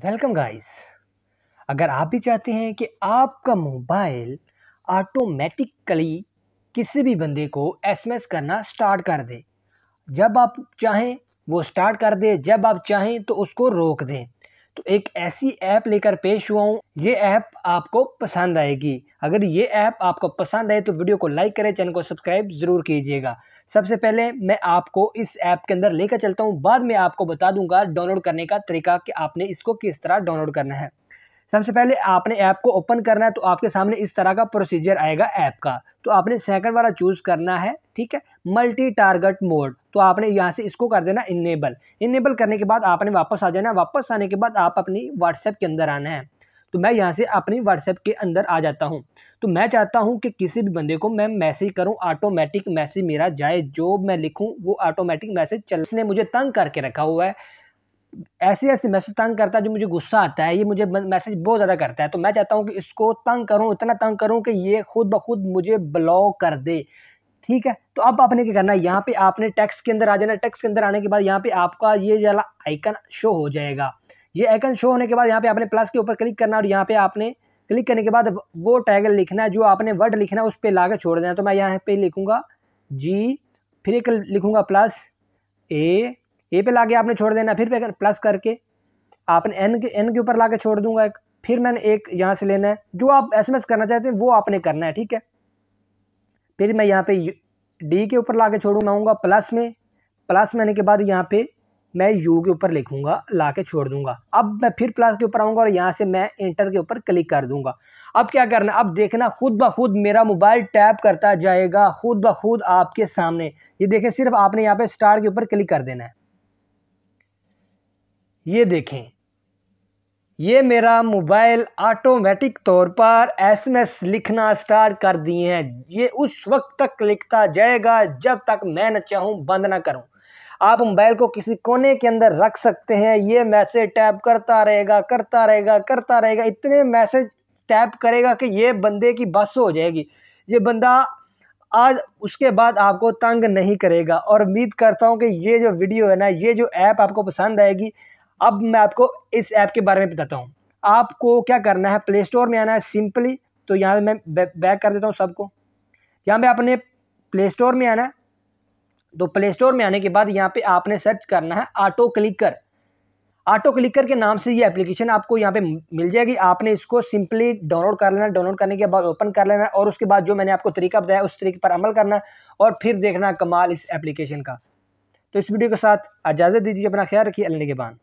welcome guys अगर आप भी चाहते हैं कि आपका मोबाइल ऑटोमेटिकली किसी भी बंदे को एसएमएस करना स्टार्ट कर दे जब आप चाहें वो स्टार्ट कर दे जब आप चाहें तो उसको रोक दें तो एक ऐसी ऐप लेकर पेश हुआ हूँ ये ऐप आपको पसंद आएगी अगर ये ऐप आपको पसंद आए तो वीडियो को लाइक करें चैनल को सब्सक्राइब ज़रूर कीजिएगा सबसे पहले मैं आपको इस ऐप के अंदर लेकर चलता हूँ बाद में आपको बता दूंगा डाउनलोड करने का तरीका कि आपने इसको किस तरह डाउनलोड करना है सबसे पहले आपने ऐप को ओपन करना है तो आपके सामने इस तरह का प्रोसीजर आएगा ऐप का तो आपने सेकंड वाला चूज़ करना है ठीक है मल्टी टारगेट मोड तो आपने यहाँ से इसको कर देना इनेबल इनेबल करने के बाद आपने वापस आ जाना है वापस आने के बाद आप अपनी व्हाट्सएप के अंदर आना है तो मैं यहाँ से अपनी व्हाट्सएप के अंदर आ जाता हूँ तो मैं चाहता हूँ कि किसी भी बंदे को मैं मैसेज करूँ ऑटोमेटिक मैसेज मेरा जाए जो मैं लिखूँ वो ऑटोमेटिक मैसेज चल इसने मुझे तंग करके रखा हुआ है ऐसे ऐसे मैसेज तंग करता है जो मुझे गुस्सा आता है ये मुझे मैसेज बहुत ज़्यादा करता है तो मैं चाहता हूँ कि इसको तंग करूँ इतना तंग करूँ कि ये खुद ब खुद मुझे ब्लॉक कर दे ठीक है तो अब आपने क्या करना है यहाँ पे आपने टैक्स के अंदर आ जाना टैक्स के अंदर आने के बाद यहाँ पे आपका ये जला आइकन शो हो जाएगा ये आइकन शो होने के बाद यहाँ पे आपने प्लस के ऊपर क्लिक करना और यहाँ पे आपने क्लिक करने के बाद वो टैग लिखना है जो आपने वर्ड लिखना है उस पर ला छोड़ देना तो मैं यहाँ पर लिखूँगा जी फिर एक लिखूँगा प्लस ए ए पे ला के आपने छोड़ देना फिर प्लस करके आपने एन के एन के ऊपर ला के छोड़ दूंगा एक फिर मैंने एक यहाँ से लेना है जो आप एसएमएस करना चाहते हैं वो आपने करना है ठीक है फिर मैं यहाँ पे डी के ऊपर ला के आऊँगा प्लस में प्लस में आने के बाद यहाँ पे मैं यू के ऊपर लिखूंगा ला के छोड़ दूंगा अब मैं फिर प्लस के ऊपर आऊँगा और यहाँ से मैं इंटर के ऊपर क्लिक कर दूंगा अब क्या करना अब देखना खुद ब खुद मेरा मोबाइल टैप करता जाएगा खुद ब खुद आपके सामने ये देखें सिर्फ आपने यहाँ पे स्टार के ऊपर क्लिक कर देना है ये देखें ये मेरा मोबाइल ऑटोमेटिक तौर पर एसएमएस लिखना स्टार्ट कर दिए हैं ये उस वक्त तक लिखता जाएगा जब तक मैं न चाहूँ बंद ना करूँ आप मोबाइल को किसी कोने के अंदर रख सकते हैं ये मैसेज टैप करता रहेगा करता रहेगा करता रहेगा इतने मैसेज टैप करेगा कि ये बंदे की बस हो जाएगी ये बंदा आज उसके बाद आपको तंग नहीं करेगा और उम्मीद करता हूँ कि ये जो वीडियो है ना ये जो ऐप आपको पसंद आएगी अब मैं आपको इस ऐप के बारे में बताता हूँ आपको क्या करना है प्ले स्टोर में आना है सिंपली तो यहाँ मैं बैक कर देता हूँ सबको यहाँ पे आपने प्ले स्टोर में आना है तो प्ले स्टोर में आने के बाद यहाँ पे आपने सर्च करना है ऑटो क्लिकर ऑटो क्लिकर के नाम से ये एप्लीकेशन आपको यहाँ पे मिल जाएगी आपने इसको सिंपली डाउनलोड कर लेना डाउनलोड करने के बाद ओपन कर लेना और उसके बाद जो मैंने आपको तरीका बताया उस तरीके पर अमल करना और फिर देखना कमाल इस एप्लीकेशन का तो इस वीडियो के साथ इजाज़त दीजिए अपना ख्याल रखिए अल्ले के बाद